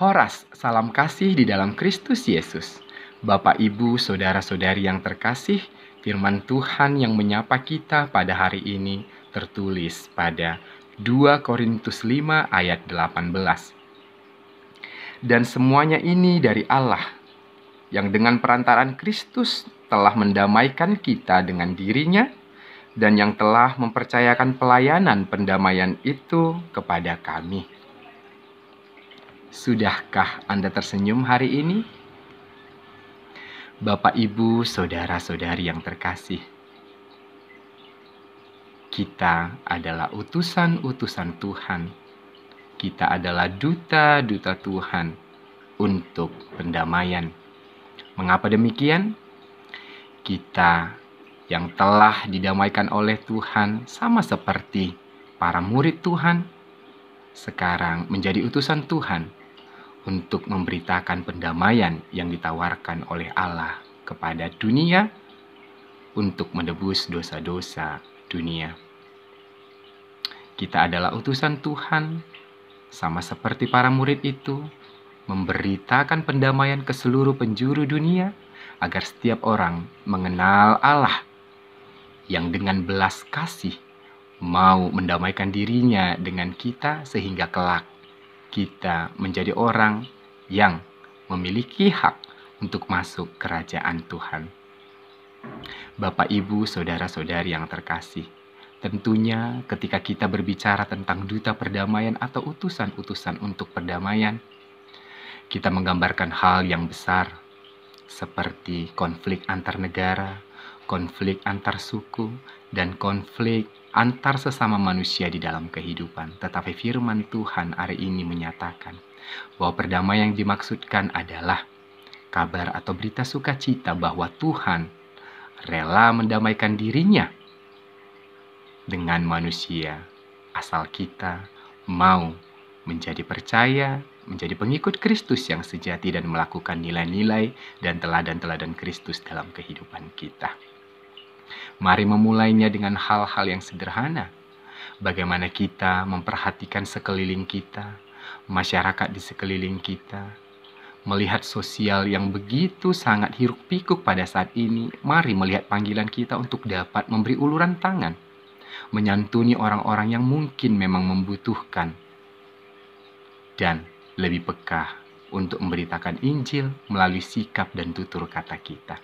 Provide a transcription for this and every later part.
Horas, salam kasih di dalam Kristus Yesus. Bapak, Ibu, saudara-saudari yang terkasih, firman Tuhan yang menyapa kita pada hari ini tertulis pada 2 Korintus 5 ayat 18. Dan semuanya ini dari Allah yang dengan perantaraan Kristus telah mendamaikan kita dengan dirinya dan yang telah mempercayakan pelayanan pendamaian itu kepada kami Sudahkah Anda tersenyum hari ini? Bapak, Ibu, saudara-saudari yang terkasih, kita adalah utusan-utusan Tuhan. Kita adalah duta-duta Tuhan untuk pendamaian. Mengapa demikian? Kita yang telah didamaikan oleh Tuhan, sama seperti para murid Tuhan, sekarang menjadi utusan Tuhan untuk memberitakan pendamaian yang ditawarkan oleh Allah kepada dunia untuk menebus dosa-dosa dunia. Kita adalah utusan Tuhan, sama seperti para murid itu, memberitakan pendamaian ke seluruh penjuru dunia agar setiap orang mengenal Allah yang dengan belas kasih mau mendamaikan dirinya dengan kita sehingga kelak kita menjadi orang yang memiliki hak untuk masuk kerajaan Tuhan. Bapak, ibu, saudara-saudari yang terkasih, tentunya ketika kita berbicara tentang duta perdamaian atau utusan-utusan untuk perdamaian, kita menggambarkan hal yang besar seperti konflik antar negara, konflik antar suku, dan konflik antar sesama manusia di dalam kehidupan. Tetapi firman Tuhan hari ini menyatakan bahwa perdamaian yang dimaksudkan adalah kabar atau berita sukacita bahwa Tuhan rela mendamaikan dirinya dengan manusia asal kita mau menjadi percaya menjadi pengikut Kristus yang sejati dan melakukan nilai-nilai dan teladan-teladan Kristus dalam kehidupan kita. Mari memulainya dengan hal-hal yang sederhana. Bagaimana kita memperhatikan sekeliling kita, masyarakat di sekeliling kita, melihat sosial yang begitu sangat hiruk-pikuk pada saat ini, mari melihat panggilan kita untuk dapat memberi uluran tangan, menyantuni orang-orang yang mungkin memang membutuhkan, dan lebih peka untuk memberitakan Injil melalui sikap dan tutur kata kita.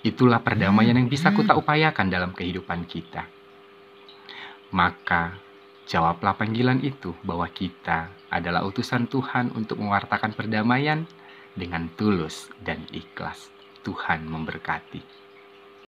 Itulah perdamaian yang bisa hmm. kita upayakan dalam kehidupan kita. Maka, jawablah panggilan itu bahwa kita adalah utusan Tuhan untuk mewartakan perdamaian dengan tulus dan ikhlas. Tuhan memberkati.